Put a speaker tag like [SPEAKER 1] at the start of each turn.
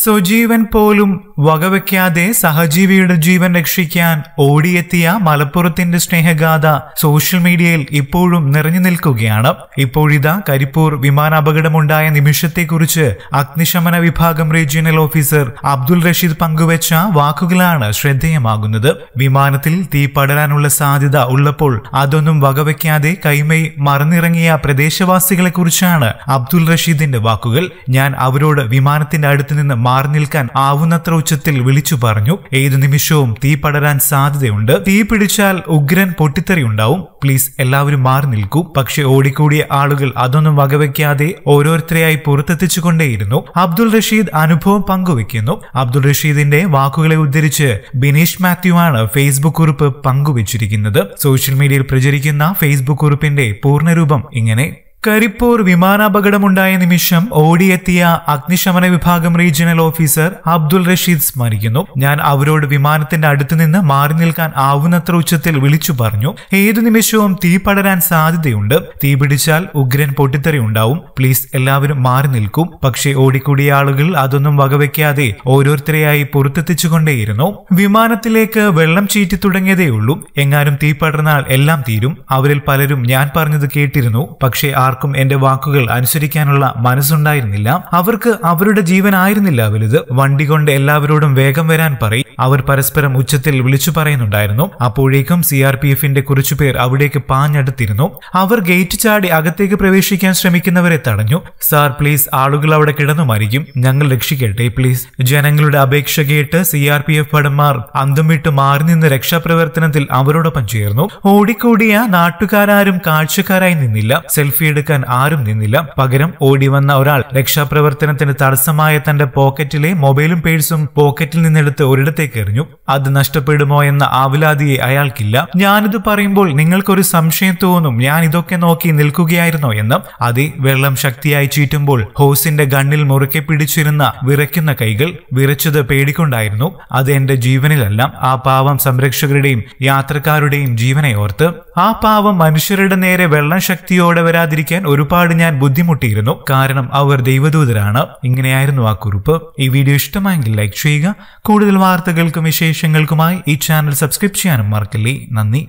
[SPEAKER 1] സ്വജീവൻ പോലും വകവെക്കാതെ സഹജീവിയുടെ ജീവൻ രക്ഷിക്കാൻ ഓടിയെത്തിയ മലപ്പുറത്തിന്റെ സ്നേഹഗാഥ സോഷ്യൽ മീഡിയയിൽ ഇപ്പോഴും നിറഞ്ഞു നിൽക്കുകയാണ് ഇപ്പോഴിതാ കരിപ്പൂർ വിമാനാപകടമുണ്ടായ നിമിഷത്തെക്കുറിച്ച് അഗ്നിശമന വിഭാഗം റീജിയണൽ ഓഫീസർ അബ്ദുൽ റഷീദ് പങ്കുവച്ച വാക്കുകളാണ് ശ്രദ്ധേയമാകുന്നത് വിമാനത്തിൽ തീ പടരാനുള്ള സാധ്യത ഉള്ളപ്പോൾ അതൊന്നും വകവെക്കാതെ കൈമൈ മറന്നിറങ്ങിയ പ്രദേശവാസികളെക്കുറിച്ചാണ് അബ്ദുൽ റഷീദിന്റെ വാക്കുകൾ ഞാൻ അവരോട് വിമാനത്തിന്റെ അടുത്ത് നിന്ന് മാറി നിൽക്കാൻ ആവുന്നത്ര ഉച്ചത്തിൽ വിളിച്ചു പറഞ്ഞു ഏതു നിമിഷവും തീ പടരാൻ സാധ്യതയുണ്ട് തീ പിടിച്ചാൽ ഉഗ്രൻ പൊട്ടിത്തെറി ഉണ്ടാവും പ്ലീസ് എല്ലാവരും മാറി നിൽക്കൂ പക്ഷെ ഓടിക്കൂടിയ ആളുകൾ അതൊന്നും വകവയ്ക്കാതെ ഓരോരുത്തരെയായി പുറത്തെത്തിച്ചുകൊണ്ടേയിരുന്നു അബ്ദുൾ റഷീദ് അനുഭവം പങ്കുവെക്കുന്നു അബ്ദുൾ റഷീദിന്റെ വാക്കുകളെ ഉദ്ധരിച്ച് ബിനീഷ് മാത്യു ആണ് ഫേസ്ബുക്ക് കുറിപ്പ് പങ്കുവച്ചിരിക്കുന്നത് സോഷ്യൽ മീഡിയയിൽ പ്രചരിക്കുന്ന ഫേസ്ബുക്ക് കുറിപ്പിന്റെ പൂർണ്ണരൂപം ഇങ്ങനെ കരിപ്പൂർ വിമാനാപകടമുണ്ടായ നിമിഷം ഓടിയെത്തിയ അഗ്നിശമന വിഭാഗം റീജിയണൽ ഓഫീസർ അബ്ദുൾ റഷീദ് സ്മരിക്കുന്നു ഞാൻ അവരോട് വിമാനത്തിന്റെ അടുത്ത് നിന്ന് മാറി നിൽക്കാൻ ആവുന്നത്ര ഉച്ചത്തിൽ വിളിച്ചു പറഞ്ഞു ഏതു നിമിഷവും തീ പടരാൻ സാധ്യതയുണ്ട് തീ പിടിച്ചാൽ ഉഗ്രൻ പൊട്ടിത്തെറിയുണ്ടാവും പ്ലീസ് എല്ലാവരും മാറി നിൽക്കും പക്ഷേ ഓടിക്കൂടിയ ആളുകൾ അതൊന്നും വകവെക്കാതെ ഓരോരുത്തരെയായി പുറത്തെത്തിച്ചുകൊണ്ടേയിരുന്നു വിമാനത്തിലേക്ക് വെള്ളം ചീറ്റി തുടങ്ങിയതേയുള്ളൂ എങ്ങാനും തീ പടർന്നാൽ എല്ലാം തീരും അവരിൽ പലരും ഞാൻ പറഞ്ഞത് കേട്ടിരുന്നു പക്ഷേ ആർക്കും എന്റെ വാക്കുകൾ അനുസരിക്കാനുള്ള മനസ്സുണ്ടായിരുന്നില്ല അവർക്ക് അവരുടെ ജീവനായിരുന്നില്ല വലുത് വണ്ടി കൊണ്ട് എല്ലാവരോടും വേഗം വരാൻ പറയും അവർ പരസ്പരം ഉച്ചത്തിൽ വിളിച്ചു പറയുന്നുണ്ടായിരുന്നു അപ്പോഴേക്കും സി ആർ പി എഫിന്റെ കുറച്ചുപേർ അവിടേക്ക് പാഞ്ഞടുത്തിരുന്നു അവർ ഗേറ്റ് ചാടി അകത്തേക്ക് പ്രവേശിക്കാൻ ശ്രമിക്കുന്നവരെ തടഞ്ഞു സാർ പ്ലീസ് ആളുകൾ അവിടെ കിടന്നു മരിക്കും ഞങ്ങൾ രക്ഷിക്കട്ടെ പ്ലീസ് ജനങ്ങളുടെ അപേക്ഷ കേട്ട് സി ആർ പി എഫ് ഭടന്മാർ അന്തം വിട്ടു മാറി നിന്ന് രക്ഷാപ്രവർത്തനത്തിൽ അവരോടൊപ്പം ചേർന്നു ഓടിക്കൂടിയ നാട്ടുകാരും കാഴ്ചക്കാരായി നിന്നില്ല സെൽഫി എടുക്കാൻ ആരും നിന്നില്ല പകരം ഓടി വന്ന ഒരാൾ രക്ഷാപ്രവർത്തനത്തിന് തടസ്സമായ തന്റെ പോക്കറ്റിലെ മൊബൈലും പേഴ്സും പോക്കറ്റിൽ നിന്നെടുത്ത് ഒരിടത്ത് പുറത്തേക്കെറിഞ്ഞു അത് നഷ്ടപ്പെടുമോ എന്ന ആവലാതിയെ അയാൾക്കില്ല ഞാനിത് പറയുമ്പോൾ നിങ്ങൾക്കൊരു സംശയം തോന്നും ഞാൻ ഇതൊക്കെ നോക്കി നിൽക്കുകയായിരുന്നോ എന്ന് അതേ വെള്ളം ശക്തിയായി ചീറ്റുമ്പോൾ ഹോസിന്റെ ഗണ്ണിൽ മുറുക്കെ പിടിച്ചിരുന്ന വിറയ്ക്കുന്ന കൈകൾ വിറച്ചത് പേടിക്കൊണ്ടായിരുന്നു അത് എന്റെ ജീവനിലല്ല ആ പാവം സംരക്ഷകരുടെയും യാത്രക്കാരുടെയും ജീവനെ ഓർത്ത് ആ പാവം മനുഷ്യരുടെ നേരെ വെള്ളം ശക്തിയോടെ വരാതിരിക്കാൻ ഒരുപാട് ഞാൻ ബുദ്ധിമുട്ടിയിരുന്നു കാരണം അവർ ദൈവദൂതരാണ് ഇങ്ങനെയായിരുന്നു ആ കുറിപ്പ് ഈ വീഡിയോ ഇഷ്ടമായെങ്കിൽ ലൈക്ക് ചെയ്യുക കൂടുതൽ വാർത്തകൾ വാർത്തകൾക്കും വിശേഷങ്ങൾക്കുമായി ഈ ചാനൽ സബ്സ്ക്രൈബ് ചെയ്യാനും മറക്കല്ലേ നന്ദി